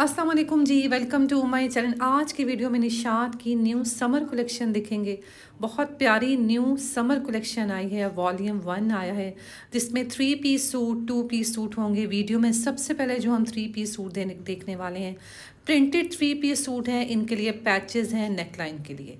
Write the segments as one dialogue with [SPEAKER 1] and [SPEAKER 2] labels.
[SPEAKER 1] Aslam ji welcome to my channel आज की video में निशात की न्यू समर कलेक्शन दिखेंगे बहुत प्यारी न्यू समर कलेक्शन आई है वॉल्यूम वन आया है जिसमें three piece suit two piece suit होंगे वीडियो में सबसे पहले जो हम थ्री पीस सूट देने देखने वाले हैं प्रिंटेड थ्री पीस सूट हैं इनके लिए पैचेज़ हैं नेकलाइन के लिए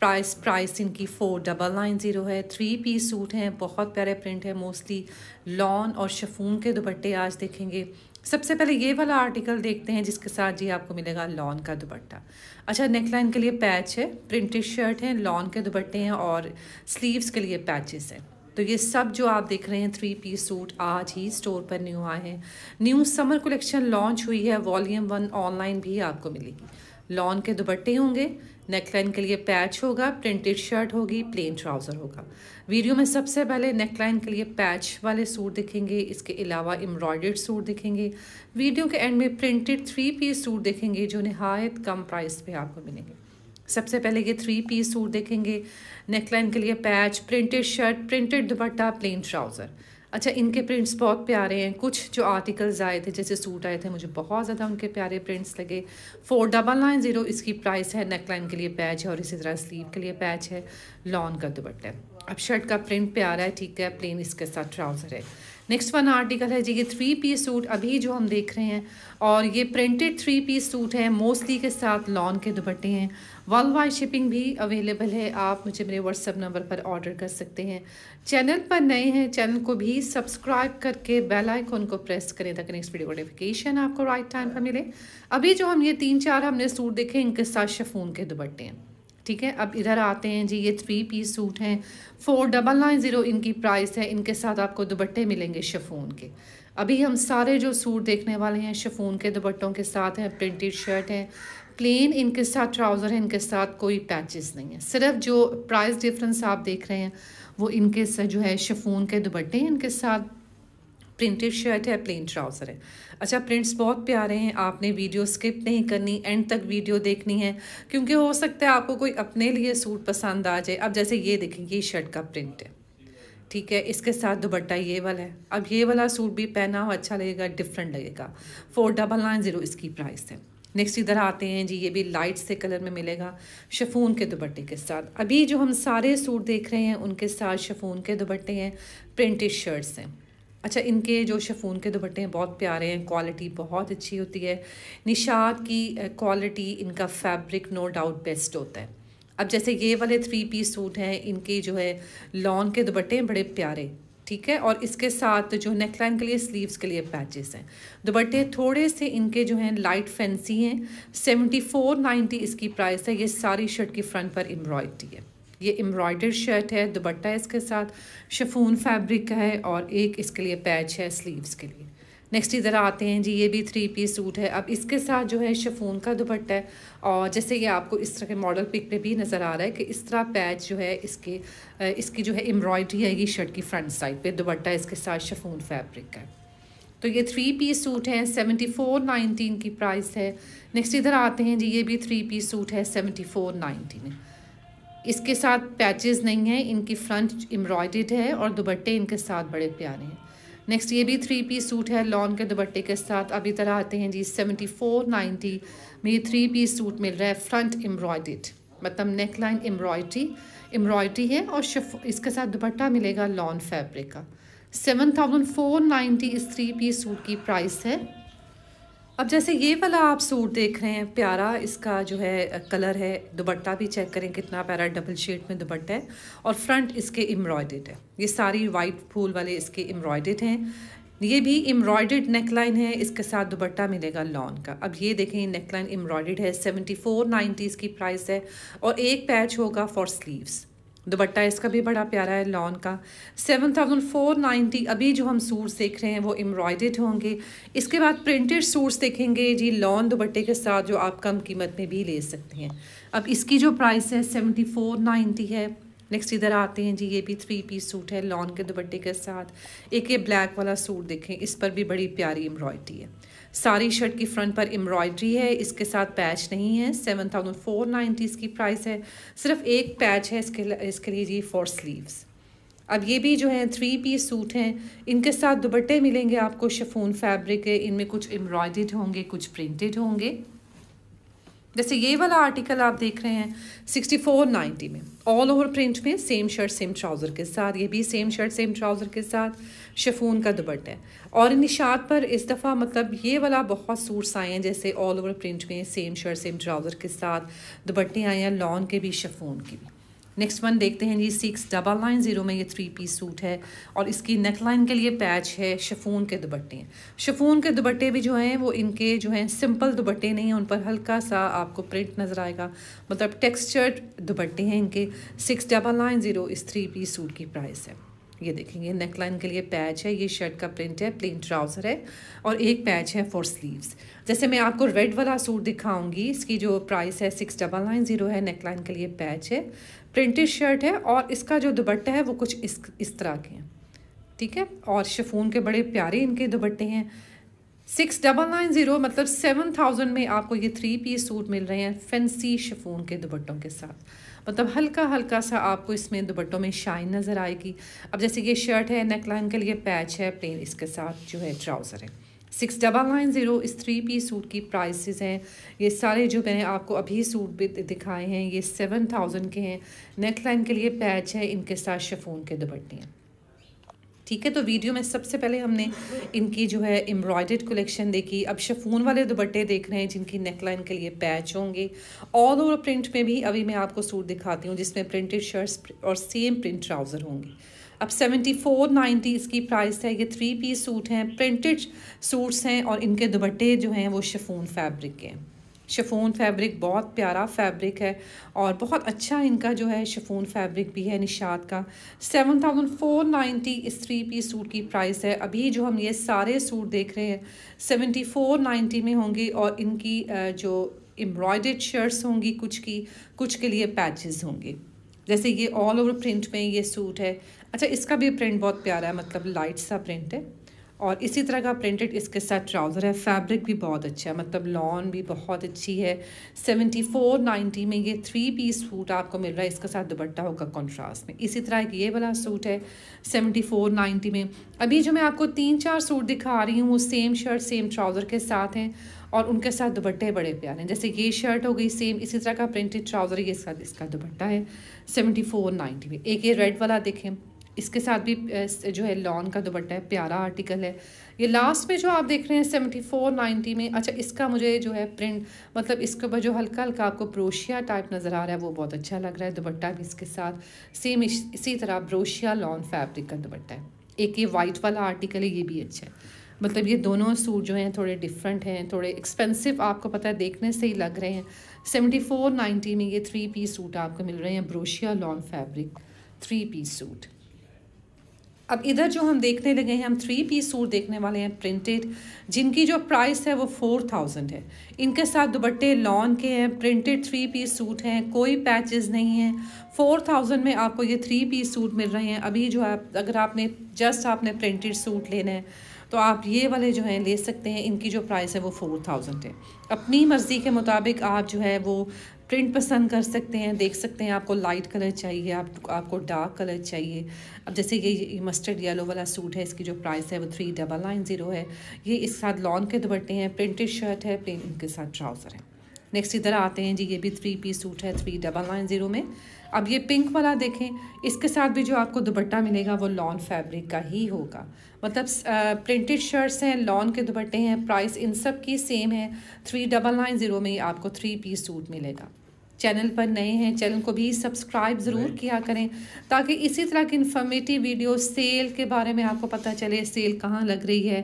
[SPEAKER 1] प्राइस प्राइस इनकी फ़ोर डबल नाइन ज़ीरो है थ्री पीस सूट हैं बहुत प्यारे प्रिंट है मोस्टली लॉन और शफून के दुपट्टे आज देखेंगे सबसे पहले ये वाला आर्टिकल देखते हैं जिसके साथ जी आपको मिलेगा लॉन का दुपट्टा अच्छा नेकलाइन के लिए पैच है प्रिंटेड शर्ट है लॉन के दुपट्टे हैं और स्लीव्स के लिए पैचेस हैं तो ये सब जो आप देख रहे हैं थ्री पीस सूट आज ही स्टोर पर न्यू आए हैं न्यू समर कलेक्शन लॉन्च हुई है वॉल्यूम वन ऑनलाइन भी आपको मिलेगी लॉन के दुपट्टे होंगे नेकलाइन के लिए पैच होगा प्रिंटेड शर्ट होगी प्लेन ट्राउज़र होगा वीडियो में सबसे पहले नेकलाइन के लिए पैच वाले सूट दिखेंगे इसके अलावा एम्ब्रॉयडर्ड सूट दिखेंगे वीडियो के एंड में प्रिंटेड थ्री पीस सूट दिखेंगे जो नहायत कम प्राइस पे आपको मिलेंगे सबसे पहले ये थ्री पीस सूट देखेंगे नेकलाइन के लिए पैच प्रिंटेड शर्ट प्रिंटेड दुपट्टा प्लेन ट्राउज़र अच्छा इनके प्रिंट्स बहुत प्यारे हैं कुछ जो आर्टिकल्स आए थे जैसे सूट आए थे मुझे बहुत ज़्यादा उनके प्यारे प्रिंट्स लगे फोर डबल नाइन ज़ीरो इसकी प्राइस है नेक लाइन के लिए पैच है और इसी तरह स्लीव के लिए पैच है लॉन का दुपट्टा अब शर्ट का प्रिंट प्यारा है ठीक है प्लेन इसके साथ ट्राउज़र है नेक्स्ट वन आर्टिकल है जी ये थ्री पीस सूट अभी जो हम देख रहे हैं और ये प्रिंटेड थ्री पीस सूट है मोस्टली के साथ लॉन के दुपट्टे हैं वर्ल्ड वाइड शिपिंग भी अवेलेबल है आप मुझे मेरे व्हाट्सअप नंबर पर ऑर्डर कर सकते हैं चैनल पर नए हैं चैनल को भी सब्सक्राइब करके बेल आइकन को प्रेस करें ताकि नेक्स्ट वीडियो नोटिफिकेशन आपको राइट टाइम पर मिले अभी जो हम ये तीन चार हमने सूट देखे इनके साथ शफून के दुपट्टे हैं ठीक है अब इधर आते हैं जी ये थ्री पीस सूट हैं फोर डबल नाइन ज़ीरो इनकी प्राइस है इनके साथ आपको दुपट्टे मिलेंगे शफून के अभी हम सारे जो सूट देखने वाले हैं शफून के दुपट्टों के साथ हैं प्रिंटेड शर्ट हैं प्लेन इनके साथ ट्राउज़र है इनके साथ कोई पैचेस नहीं है सिर्फ जो प्राइस डिफरेंस आप देख रहे हैं वो इनके से जो है शफून के दुपट्टे इनके साथ प्रिंटेड शर्ट है प्लेन ट्राउज़र है अच्छा प्रिंट्स बहुत प्यारे हैं आपने वीडियो स्किप नहीं करनी एंड तक वीडियो देखनी है क्योंकि हो सकता है आपको कोई अपने लिए सूट पसंद आ जाए अब जैसे ये देखें ये शर्ट का प्रिंट है ठीक है इसके साथ दुबट्टा ये वाला है अब ये वाला सूट भी पहना हो अच्छा लगेगा डिफरेंट लगेगा फोर डबल नाइन ज़ीरो इसकी प्राइस है नेक्स्ट इधर आते हैं जी ये भी लाइट से कलर में मिलेगा शफून के दुबट्टे के साथ अभी जो हम सारे सूट देख रहे हैं उनके साथ शफून के दुबट्टे हैं प्रिंटेड शर्ट्स हैं अच्छा इनके जो शफ़ून के दुपट्टे हैं बहुत प्यारे हैं क्वालिटी बहुत अच्छी होती है निशात की क्वालिटी इनका फैब्रिक नो डाउट बेस्ट होता है अब जैसे ये वाले थ्री पीस सूट हैं इनके जो है लॉन के दुपट्टे हैं बड़े प्यारे ठीक है और इसके साथ जो नेकलाइन के लिए स्लीव्स के लिए पैचेस हैं दुपट्टे थोड़े से इनके जो हैं लाइट फैंसी हैं सेवेंटी फोर नाइन्टी इसकी प्राइस है ये सारी शर्ट की फ्रंट पर एम्ब्रॉयड्री है ये एम्ब्रॉयडर शर्ट है दुपट्टा इसके साथ शफून फैब्रिक का है और एक इसके लिए पैच है स्लीव्स के लिए नेक्स्ट इधर आते हैं जी ये भी थ्री पीस सूट है अब इसके साथ जो है शफून का दुपट्टा है और जैसे ये आपको इस तरह के मॉडल पिक पे भी नज़र आ रहा है कि इस तरह पैच जो है इसके इसकी जो है एम्ब्रॉयडरी आएगी शर्ट की फ्रंट साइड पे दुपट्टा इसके साथ शफून फैब्रिक का तो ये थ्री पीस सूट है सेवेंटी फोर नाइनटीन की प्राइस है नेक्स्ट इधर आते हैं जी ये भी थ्री पीस सूट है सेवेंटी फोर नाइनटीन इसके साथ पैचेस नहीं है इनकी फ्रंट एम्ब्रॉयड है और दुपट्टे इनके साथ बड़े प्यारे हैं नेक्स्ट ये भी थ्री पीस सूट है लॉन के दुपट्टे के साथ अभी तरह आते हैं जी सेवेंटी फोर नाइन्टी में ये थ्री पीस सूट मिल रहा है फ्रंट एम्ब्रॉयड मतलब नेक लाइन एम्ब्रॉयड्री एम्ब्रॉयड्री है और शफ इसके साथ दुपट्टा मिलेगा लॉन फैब्रिक का सेवन थाउजेंड फोर नाइन्टी इस थ्री पीस सूट की प्राइस है अब जैसे ये वाला आप सूट देख रहे हैं प्यारा इसका जो है कलर है दुबट्टा भी चेक करें कितना प्यारा डबल शेड में दुबट्टा है और फ्रंट इसके एम्ब्रॉयडेड है ये सारी वाइट फूल वाले इसके एम्ब्रॉयडेड हैं ये भी एम्ब्रॉयडेड नेकलाइन है इसके साथ दुबट्टा मिलेगा लॉन का अब ये देखें नेकलाइन एम्ब्रॉयडेड है सेवेंटी फोर नाइन्टीज़ की प्राइस है और एक पैच होगा फॉर स्लीव्स दुपट्टा इसका भी बड़ा प्यारा है लॉन का सेवन थाउजेंड फोर नाइन्टी अभी जो हम सूट्स देख रहे हैं वो एम्ब्रॉयडेड होंगे इसके बाद प्रिंटेड सूट्स देखेंगे जी लॉन दुपट्टे के साथ जो आप कम कीमत में भी ले सकते हैं अब इसकी जो प्राइस है सेवेंटी फोर नाइन्टी है नेक्स्ट इधर आते हैं जी ये भी थ्री पीस सूट है लॉन के दुपट्टे के साथ एक ये ब्लैक वाला सूट देखें इस पर भी बड़ी प्यारी एम्ब्रॉयडरी है सारी शर्ट की फ्रंट पर एम्ब्रॉयड्री है इसके साथ पैच नहीं है सेवन थाउजेंड फोर नाइन्टी इसकी प्राइस है सिर्फ एक पैच है इसके इसके लिए जी फोर स्लीव्स अब ये भी जो है थ्री पीस सूट हैं इनके साथ दुपट्टे मिलेंगे आपको शफून फैब्रिक है इनमें कुछ एम्ब्रॉयड होंगे कुछ प्रिंटेड होंगे जैसे ये वाला आर्टिकल आप देख रहे हैं सिक्सटी फोर नाइन्टी में ऑल ओवर प्रिंट में सेम शर्ट सेम ट्राउज़र के साथ ये भी सेम शर्ट सेम ट्राउज़र के साथ शफून का दुपट्टा है और निशात पर इस दफ़ा मतलब ये वाला बहुत सूट्स आए हैं जैसे ऑल ओवर प्रिंट में सेम शर्ट सेम ट्राउज़र के साथ दुबट्टे आए हैं लॉन के भी शफून के भी नेक्स्ट वन देखते हैं जी सिक्स डबल लाइन ज़ीरो में ये थ्री पीस सूट है और इसकी नेक लाइन के लिए पैच है शफून के दुबट्टे हैं शफून के दुबट्टे भी जो हैं वो इनके जो हैं सिंपल दुबट्टे नहीं हैं उन पर हल्का सा आपको प्रिंट नज़र आएगा मतलब टेक्स्चर्ड दुबट्टे हैं इनके सिक्स डबल लाइन ज़ीरो इस थ्री पीस सूट की प्राइस है ये देखेंगे नेक लाइन के लिए पैच है ये शर्ट का प्रिंट है प्लेन ट्राउज़र है और एक पैच है फॉर स्लीव्स जैसे मैं आपको रेड वाला सूट दिखाऊंगी इसकी जो प्राइस है सिक्स डबल नाइन ज़ीरो है नेक लाइन के लिए पैच है प्रिंटेड शर्ट है और इसका जो दुपट्टा है वो कुछ इस इस तरह के हैं ठीक है और शफून के बड़े प्यारे इनके दुपट्टे हैं सिक्स डबल नाइन ज़ीरो मतलब सेवन थाउजेंड में आपको ये थ्री पीस सूट मिल रहे हैं फैंसी शफून के दुपट्टों के साथ मतलब हल्का हल्का सा आपको इसमें दुपट्टों में शाइन नज़र आएगी अब जैसे ये शर्ट है नेक लाइन के लिए पैच है प्लेन इसके साथ जो है ट्राउज़र है सिक्स डबल नाइन ज़ीरो इस थ्री पी सूट की प्राइसेस हैं ये सारे जो मैंने आपको अभी सूट भी दिखाए हैं ये सेवन थाउजेंड के हैं नेक लाइन के लिए पैच है इनके साथ शफून के दुपट्टे हैं ठीक है तो वीडियो में सबसे पहले हमने इनकी जो है एम्ब्रॉयडर्ड कलेक्शन देखी अब शफून वाले दुपट्टे देख रहे हैं जिनकी नेकलाइन के लिए पैच होंगे ऑल ओवर प्रिंट में भी अभी मैं आपको सूट दिखाती हूँ जिसमें प्रिंटेड शर्ट्स और सेम प्रिंट ट्राउज़र होंगे अब सेवेंटी फोर नाइन्टी इसकी प्राइस है ये थ्री पीस सूट हैं प्रिंटेड सूट्स हैं और इनके दुबट्टे जो हैं वो शफोन फैब्रिक के शफोन फैब्रिक बहुत प्यारा फैब्रिक है और बहुत अच्छा इनका जो है शफोन फैब्रिक भी है निशात का सेवन थाउजेंड फोर नाइन्टी इस थ्री पीस सूट की प्राइस है अभी जो हम ये सारे सूट देख रहे हैं सेवेंटी फोर नाइन्टी में होंगे और इनकी जो एम्ब्रॉयड शर्ट्स होंगी कुछ की कुछ के लिए पैचेस होंगे जैसे ये ऑल ओवर प्रिंट में ये सूट है अच्छा इसका भी प्रिंट बहुत प्यारा है मतलब लाइट सा प्रिंट है और इसी तरह का प्रिंटेड इसके साथ ट्राउज़र है फैब्रिक भी बहुत अच्छा है मतलब लॉन भी बहुत अच्छी है सेवेंटी फोर नाइन्टी में ये थ्री पीस सूट आपको मिल रहा है इसके साथ दुपट्टा होगा कॉन्ट्रास्ट में इसी तरह एक ये वाला सूट है सेवेंटी फोर नाइन्टी में अभी जो मैं आपको तीन चार सूट दिखा रही हूँ वो सेम शर्ट सेम ट्राउज़र के साथ हैं और उनके साथ दुपट्टे बड़े प्यारे हैं जैसे ये शर्ट हो गई सेम इसी तरह का प्रिंटेड ट्राउज़र ये इसका इसका दुपट्टा है सेवेंटी फोर नाइन्टी में एक ये रेड वाला देखें इसके साथ भी जो है लॉन का दुपट्टा है प्यारा आर्टिकल है ये लास्ट में जो आप देख रहे हैं सेवेंटी फोर नाइन्टी में अच्छा इसका मुझे जो है प्रिंट मतलब इसके ऊपर जो हल्का हल्का आपको ब्रोशिया टाइप नज़र आ रहा है वो बहुत अच्छा लग रहा है दुपट्टा भी इसके साथ सेम इस, इसी तरह ब्रोशिया लॉन फैब्रिक का दुपट्टा है एक ये वाइट वाला आर्टिकल है ये भी अच्छा है मतलब ये दोनों सूट जो हैं थोड़े डिफरेंट हैं थोड़े एक्सपेंसिव आपको पता है देखने से ही लग रहे हैं सेवेंटी फोर नाइन्टी में ये थ्री पीस सूट आपको मिल रहे हैं ब्रोशिया lawn fabric three piece suit अब इधर जो हम देखने लगे हैं हम थ्री पीस सूट देखने वाले हैं प्रिंटेड जिनकी जो प्राइस है वो फोर थाउजेंड है इनके साथ दुपट्टे लॉन के हैं प्रिंटेड थ्री पीस सूट हैं कोई पैचेस नहीं हैं फोर थाउजेंड में आपको ये थ्री पीस सूट मिल रहे हैं अभी जो है अगर आपने जस्ट आपने प्रिंटेड सूट लेना है तो आप ये वाले जो हैं ले सकते हैं इनकी जो प्राइस है वो फोर थाउजेंड है अपनी मर्ज़ी के मुताबिक आप जो है वो प्रिंट पसंद कर सकते हैं देख सकते हैं आपको लाइट कलर चाहिए आप आपको डार्क कलर चाहिए अब जैसे ये मस्टर्ड येलो वाला सूट है इसकी जो प्राइस है वो थ्री डबल नाइन ज़ीरो है ये इसके साथ लॉन के दुपट्टे हैं प्रिंटेड शर्ट है प्लेन इनके साथ ट्राउज़र है नेक्स्ट इधर आते हैं जी ये भी थ्री पीस सूट है थ्री डबल नाइन ज़ीरो में अब ये पिंक वाला देखें इसके साथ भी जो आपको दुपट्टा मिलेगा वो लॉन फैब्रिक का ही होगा मतलब प्रिंटेड शर्ट्स हैं लॉन के दुपट्टे हैं प्राइस इन सब की सेम है थ्री डबल नाइन ज़ीरो में ही आपको थ्री पीस सूट मिलेगा चैनल पर नए हैं चैनल को भी सब्सक्राइब ज़रूर किया करें ताकि इसी तरह की इन्फॉर्मेटिव वीडियो सेल के बारे में आपको पता चले सेल कहाँ लग रही है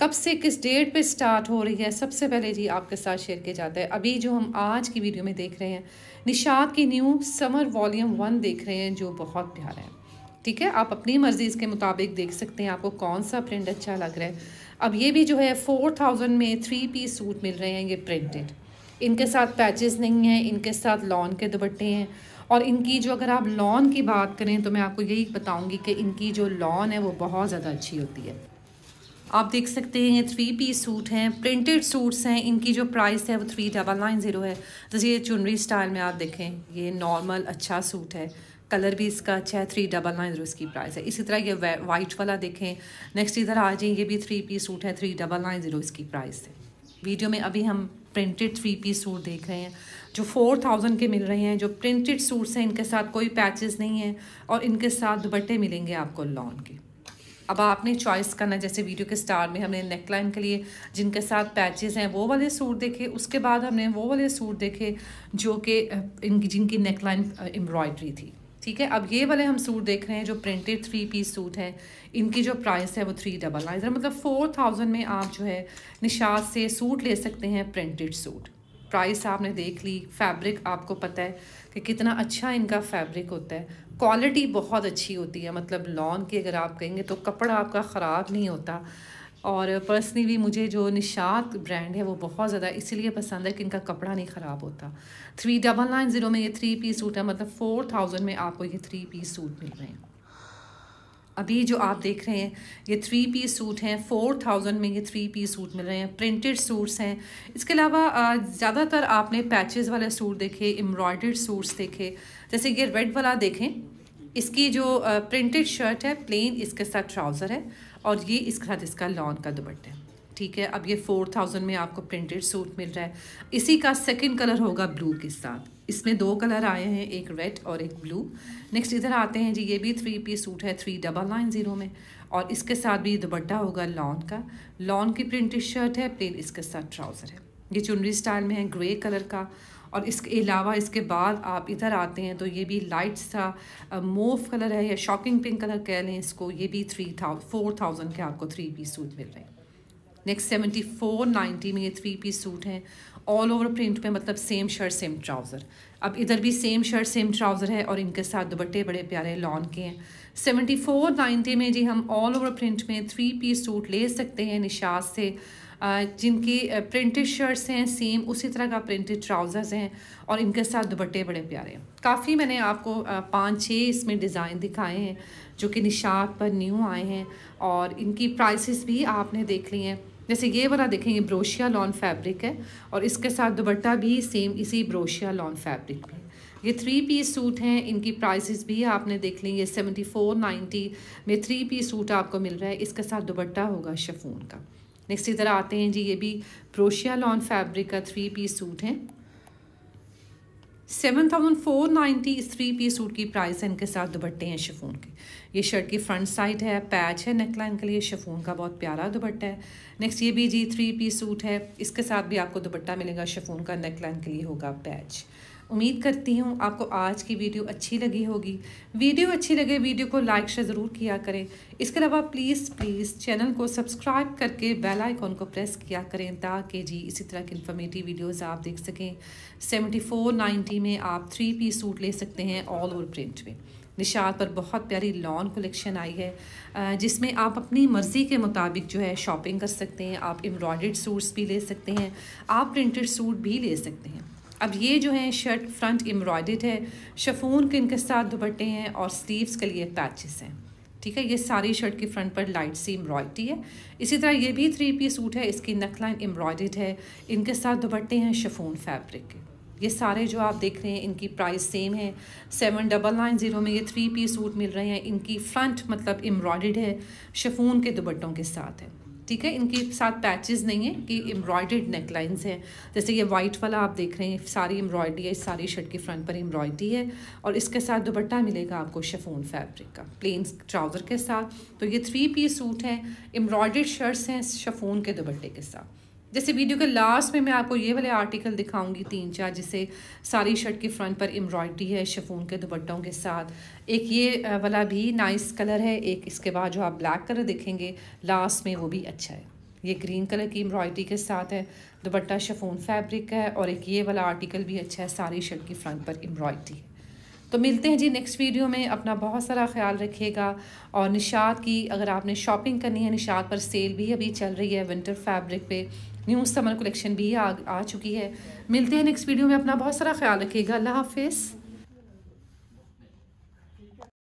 [SPEAKER 1] कब से किस डेट पे स्टार्ट हो रही है सबसे पहले जी आपके साथ शेयर किया जाता है अभी जो हम आज की वीडियो में देख रहे हैं निशाद की न्यू समर वॉल्यूम वन देख रहे हैं जो बहुत प्यारा है ठीक है आप अपनी मर्ज़ी इसके मुताबिक देख सकते हैं आपको कौन सा प्रिंट अच्छा लग रहा है अब ये भी जो है फोर थाउजेंड में थ्री पीस सूट मिल रहे हैं ये प्रिंटेड इनके साथ पैचेस नहीं हैं इनके साथ लॉन के दुपट्टे हैं और इनकी जो अगर आप लॉन की बात करें तो मैं आपको यही बताऊंगी कि इनकी जो लॉन है वो बहुत ज़्यादा अच्छी होती है आप देख सकते हैं ये थ्री पीस सूट हैं प्रिंटेड सूट्स हैं इनकी जो प्राइस है वो थ्री डबल नाइन ज़ीरो है जैसे तो ये चुनरी स्टाइल में आप देखें ये नॉर्मल अच्छा सूट है कलर भी इसका अच्छा है थ्री डबल नाइन जीरो इसकी प्राइस है इसी तरह ये वाइट वाला देखें नेक्स्ट इधर आ जाए ये भी थ्री पीस सूट है थ्री डबल नाइन ज़ीरो इसकी प्राइस है वीडियो में अभी हम प्रिंटेड थ्री पीस सूट देख रहे हैं जो फोर थाउजेंड के मिल रहे हैं जो प्रिंटेड सूट्स हैं इनके साथ कोई पैचेस नहीं है और इनके साथ दुपट्टे मिलेंगे आपको लॉन के अब आपने चॉइस करना जैसे वीडियो के स्टार में हमने नेकलाइन के लिए जिनके साथ पैचेस हैं वो वाले सूट देखे उसके बाद हमने वो वाले सूट देखे जो कि जिनकी नेकलाइन एम्ब्रॉयड्री थी ठीक है अब ये वाले हम सूट देख रहे हैं जो प्रिंटेड थ्री पीस सूट हैं इनकी जो प्राइस है वो थ्री डबल नाइन मतलब फोर थाउजेंड में आप जो है निशात से सूट ले सकते हैं प्रिंटेड सूट प्राइस आपने देख ली फैब्रिक आपको पता है कि कितना अच्छा इनका फैब्रिक होता है क्वालिटी बहुत अच्छी होती है मतलब लॉन की अगर आप कहेंगे तो कपड़ा आपका ख़राब नहीं होता और पर्सनली मुझे जो निशात ब्रांड है वो बहुत ज़्यादा इसीलिए पसंद है कि इनका कपड़ा नहीं ख़राब होता थ्री डबल नाइन ज़ीरो में ये थ्री पीस सूट है मतलब फोर थाउजेंड में आपको ये थ्री पीस सूट मिल रहे हैं अभी जो आप देख रहे हैं ये थ्री पीस सूट हैं फोर थाउजेंड में ये थ्री पीस सूट मिल रहे हैं प्रिंटेड सूट्स हैं इसके अलावा ज़्यादातर आपने पैचेज़ वाले सूट देखे एम्ब्रॉयडर्ड सूट्स देखे जैसे ये रेड वाला देखें इसकी जो प्रिंटेड शर्ट है प्लेन इसके साथ ट्राउज़र है और ये इसके साथ इसका लॉन का दुपट्टा है ठीक है अब ये फोर थाउजेंड में आपको प्रिंटेड सूट मिल रहा है इसी का सेकंड कलर होगा ब्लू के साथ इसमें दो कलर आए हैं एक रेड और एक ब्लू नेक्स्ट इधर आते हैं जी ये भी थ्री पीस सूट है थ्री डबल नाइन ज़ीरो में और इसके साथ भी दुपट्टा होगा लॉन का लॉन की प्रिंटेड शर्ट है प्लेन इसके साथ ट्राउज़र है ये चुनरी स्टाइल में है ग्रे कलर का और इसके अलावा इसके बाद आप इधर आते हैं तो ये भी लाइट सा मोव कलर है या शॉकिंग पिंक कलर कह लें इसको ये भी थ्री थाउजेंड फोर थाउजेंड के आपको थ्री पीस सूट मिल रहे हैं नेक्स्ट सेवेंटी फोर नाइन्टी में ये थ्री पीस सूट हैं ऑल ओवर प्रिंट में मतलब सेम शर्ट सेम ट्राउज़र अब इधर भी सेम शर्ट सेम ट्राउज़र है और इनके साथ दुपट्टे बड़े प्यारे लॉन के हैं सेवेंटी फोर नाइन्टी में जी हम ऑल ओवर प्रिंट में थ्री पीस सूट ले सकते हैं निशात से जिनकी प्रिंटेड शर्ट्स हैं सेम उसी तरह का प्रिंटेड ट्राउज़र्स हैं और इनके साथ दुपट्टे बड़े प्यारे हैं काफ़ी मैंने आपको पाँच छः इसमें डिज़ाइन दिखाए हैं जो कि निशात पर न्यू आए हैं और इनकी प्राइसेस भी आपने देख ली हैं जैसे ये वाला देखेंगे ब्रोशिया लॉन फैब्रिक है और इसके साथ दुबट्टा भी सेम इसी ब्रोशिया लॉन फैब्रिक में ये थ्री पीस सूट हैं इनकी प्राइसेस भी आपने देख ली ये सेवेंटी फोर नाइन्टी में थ्री पीस सूट आपको मिल रहा है इसके साथ दुबट्टा होगा शफून का नेक्स्ट इधर आते हैं जी ये भी प्रोशिया लॉन फैब्रिक का थ्री पीस सूट है सेवन थाउजेंड फोर नाइन्टी इस थ्री पीस सूट की प्राइस है इनके साथ दुपट्टे हैं शेफोन के ये शर्ट की फ्रंट साइड है पैच है नेकलाइन के लिए शिफोन का बहुत प्यारा दुपट्टा है नेक्स्ट ये भी जी थ्री पीस सूट है इसके साथ भी आपको दुपट्टा मिलेगा शिफोन का नेकलाइन के लिए होगा पैच उम्मीद करती हूँ आपको आज की वीडियो अच्छी लगी होगी वीडियो अच्छी लगे वीडियो को लाइक शेयर ज़रूर किया करें इसके अलावा प्लीज़ प्लीज़ चैनल को सब्सक्राइब करके बेल आइकॉन को प्रेस किया करें ताकि जी इसी तरह की इन्फॉर्मेटिव वीडियोज़ आप देख सकें सेवेंटी फोर नाइन्टी में आप थ्री पीस सूट ले सकते हैं ऑल ओवर प्रिंट में निशात पर बहुत प्यारी लॉन कलेक्शन आई है जिसमें आप अपनी मर्ज़ी के मुताबिक जो है शॉपिंग कर सकते हैं आप एम्ब्रॉयड सूट्स भी ले सकते हैं आप प्रिंटेड सूट भी ले सकते हैं अब ये जो है शर्ट फ्रंट एम्ब्रॉयड है शफून के इनके साथ दुपट्टे हैं और स्लीव्स के लिए पैचेस हैं ठीक है ये सारी शर्ट की फ्रंट पर लाइट सी एम्ब्रॉयडरी है इसी तरह ये भी थ्री पीस सूट है इसकी नकलाइन एम्ब्रॉयड है इनके साथ दुपट्टे हैं शफून फैब्रिक के ये सारे जो आप देख रहे हैं इनकी प्राइस सेम है सेवन डबल नाइन ज़ीरो में ये थ्री पीस सूट मिल रहे हैं इनकी फ्रंट मतलब एम्ब्रॉयड है शफून के दुपट्टों के साथ है ठीक है इनके साथ पैचेस नहीं है कि एम्ब्रॉयडेड नेकलाइंस हैं जैसे ये वाइट वाला आप देख रहे हैं सारी एम्ब्रॉयडरी है इस सारी शर्ट के फ्रंट पर एम्ब्रॉयडरी है और इसके साथ दुपट्टा मिलेगा आपको शेफोन फैब्रिक का प्लेन ट्राउज़र के साथ तो ये थ्री पीस सूट है एम्ब्रॉयडेड शर्ट्स हैं शफोन के दुपट्टे के साथ जैसे वीडियो के लास्ट में मैं आपको ये वाले आर्टिकल दिखाऊंगी तीन चार जिसे सारी शर्ट के फ्रंट पर एम्ब्रॉयडरी है शफून के दुपट्टों के साथ एक ये वाला भी नाइस कलर है एक इसके बाद जो आप ब्लैक कलर देखेंगे लास्ट में वो भी अच्छा है ये ग्रीन कलर की एम्ब्रॉयडरी के साथ है दुपट्टा शफून फैब्रिक का है और एक ये वाला आर्टिकल भी अच्छा है सारी शर्ट की फ्रंट पर एम्ब्रॉयडरी तो मिलते हैं जी नेक्स्ट वीडियो में अपना बहुत सारा ख्याल रखिएगा और निशात की अगर आपने शॉपिंग करनी है निशात पर सेल भी अभी चल रही है विंटर फैब्रिक पे न्यू समर कलेक्शन भी आ, आ चुकी है मिलते हैं नेक्स्ट वीडियो में अपना बहुत सारा ख्याल रखिएगा अल्लाह हाफिज़